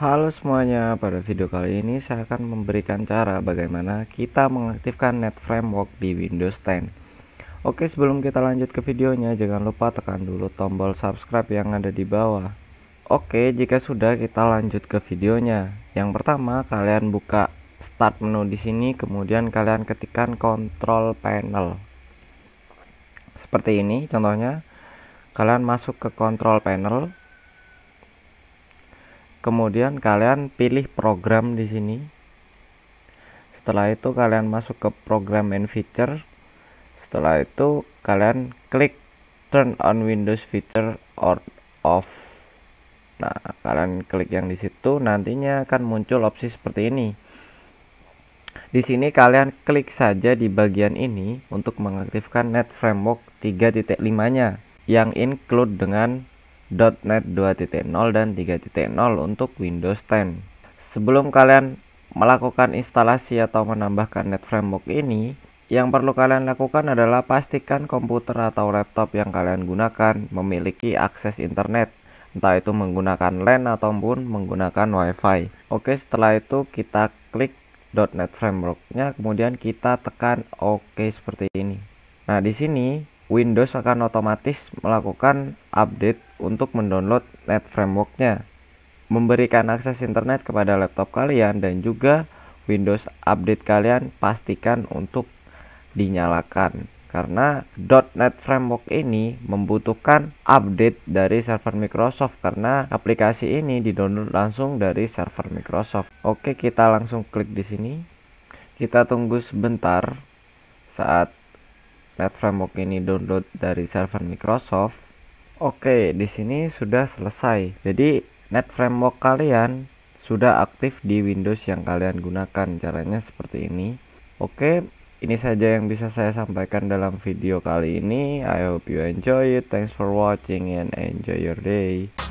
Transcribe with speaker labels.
Speaker 1: Halo semuanya, pada video kali ini saya akan memberikan cara bagaimana kita mengaktifkan net framework di Windows 10 Oke sebelum kita lanjut ke videonya jangan lupa tekan dulu tombol subscribe yang ada di bawah Oke jika sudah kita lanjut ke videonya Yang pertama kalian buka start menu di sini kemudian kalian ketikkan control panel Seperti ini contohnya Kalian masuk ke control panel kemudian kalian pilih program di sini setelah itu kalian masuk ke program and feature setelah itu kalian klik turn on Windows feature or off nah kalian klik yang di situ nantinya akan muncul opsi seperti ini di sini kalian klik saja di bagian ini untuk mengaktifkan Net Framework 3.5 nya yang include dengan .NET 2.0 dan 3.0 untuk Windows 10. Sebelum kalian melakukan instalasi atau menambahkan .NET Framework ini, yang perlu kalian lakukan adalah pastikan komputer atau laptop yang kalian gunakan memiliki akses internet, entah itu menggunakan LAN ataupun menggunakan WiFi. Oke, setelah itu kita klik .NET Framework-nya, kemudian kita tekan OK seperti ini. Nah, di sini Windows akan otomatis melakukan update untuk mendownload .NET frameworknya, memberikan akses internet kepada laptop kalian dan juga Windows update kalian pastikan untuk dinyalakan karena .NET Framework ini membutuhkan update dari server Microsoft karena aplikasi ini didownload langsung dari server Microsoft. Oke, kita langsung klik di sini. Kita tunggu sebentar saat .NET Framework ini download dari server Microsoft. Oke, di sini sudah selesai. Jadi, net framework kalian sudah aktif di Windows yang kalian gunakan. Caranya seperti ini. Oke, ini saja yang bisa saya sampaikan dalam video kali ini. I hope you enjoy it. Thanks for watching and enjoy your day.